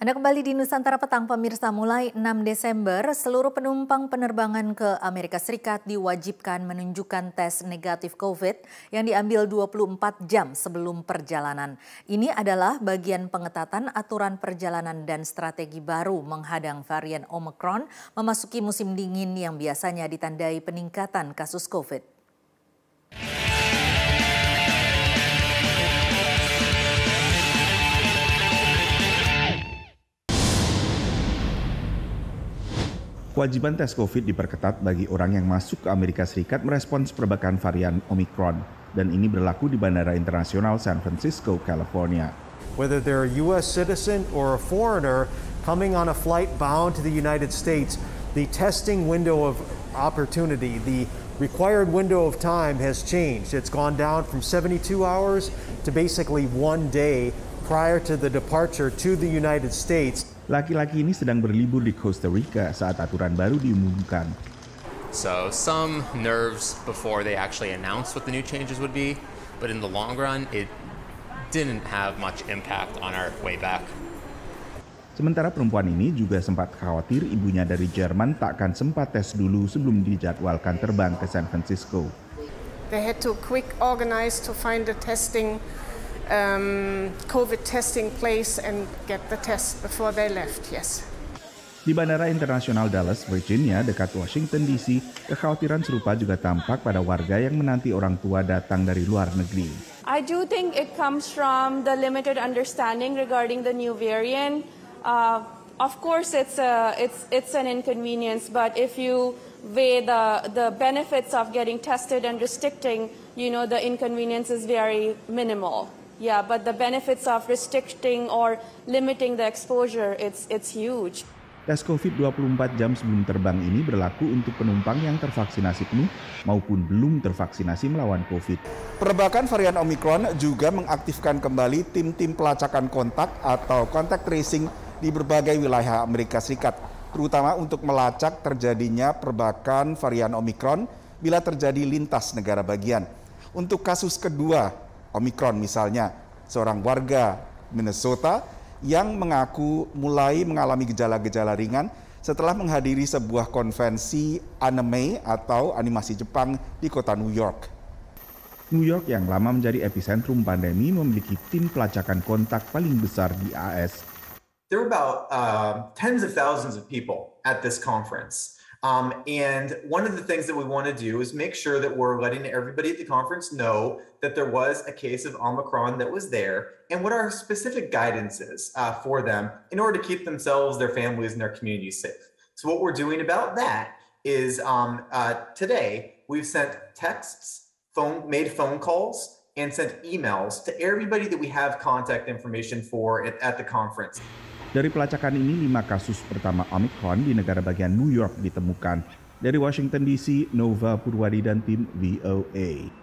Anda kembali di Nusantara Petang, pemirsa mulai 6 Desember, seluruh penumpang penerbangan ke Amerika Serikat diwajibkan menunjukkan tes negatif COVID yang diambil 24 jam sebelum perjalanan. Ini adalah bagian pengetatan aturan perjalanan dan strategi baru menghadang varian Omicron memasuki musim dingin yang biasanya ditandai peningkatan kasus COVID. Kewajiban tes COVID diperketat bagi orang yang masuk ke Amerika Serikat merespons perbakan varian Omicron, dan ini berlaku di Bandara Internasional San Francisco, California. Whether they're a U.S. citizen or a foreigner coming on a flight bound to the United States, the testing window of opportunity, the required window of time has changed. It's gone down from 72 hours to basically one day prior to the departure to the United States. Laki-laki ini sedang berlibur di Costa Rica saat aturan baru diumumkan. So some nerves before they actually announced what the new changes would be, but in the long run it didn't have much impact on our way back. Sementara perempuan ini juga sempat khawatir ibunya dari Jerman tak akan sempat tes dulu sebelum dijadwalkan terbang ke San Francisco. They had to quick organize to find the testing um, COVID testing place and get the test before they left. Yes. Di Bandara Internasional Dallas, Virginia, dekat Washington DC, kekhawatiran serupa juga tampak pada warga yang menanti orang tua datang dari luar negeri. I do think it comes from the limited understanding regarding the new variant. Uh, of course, it's a it's it's an inconvenience, but if you weigh the the benefits of getting tested and restricting, you know, the inconvenience is very minimal. Yeah, but the benefits of restricting or limiting the exposure, it's, it's huge. Tes COVID 24 jam sebelum terbang ini berlaku untuk penumpang yang tervaksinasi penuh maupun belum tervaksinasi melawan COVID. Perbakan varian Omikron juga mengaktifkan kembali tim-tim pelacakan kontak atau kontak tracing di berbagai wilayah Amerika Serikat, terutama untuk melacak terjadinya perbakan varian Omikron bila terjadi lintas negara bagian. Untuk kasus kedua Omicron misalnya, seorang warga Minnesota yang mengaku mulai mengalami gejala-gejala ringan setelah menghadiri sebuah konvensi anime atau animasi Jepang di kota New York. New York yang lama menjadi epicentrum pandemi memiliki tim pelacakan kontak paling besar di AS. There were about uh, tens of thousands of people at this conference. Um, and one of the things that we want to do is make sure that we're letting everybody at the conference know that there was a case of Omicron that was there and what our specific guidance is uh, for them in order to keep themselves, their families, and their communities safe. So, what we're doing about that is um, uh, today we've sent texts, phone, made phone calls, and sent emails to everybody that we have contact information for at, at the conference. Dari pelacakan ini, lima kasus pertama Omicron di negara bagian New York ditemukan. Dari Washington DC, Nova Purwadi dan tim VOA.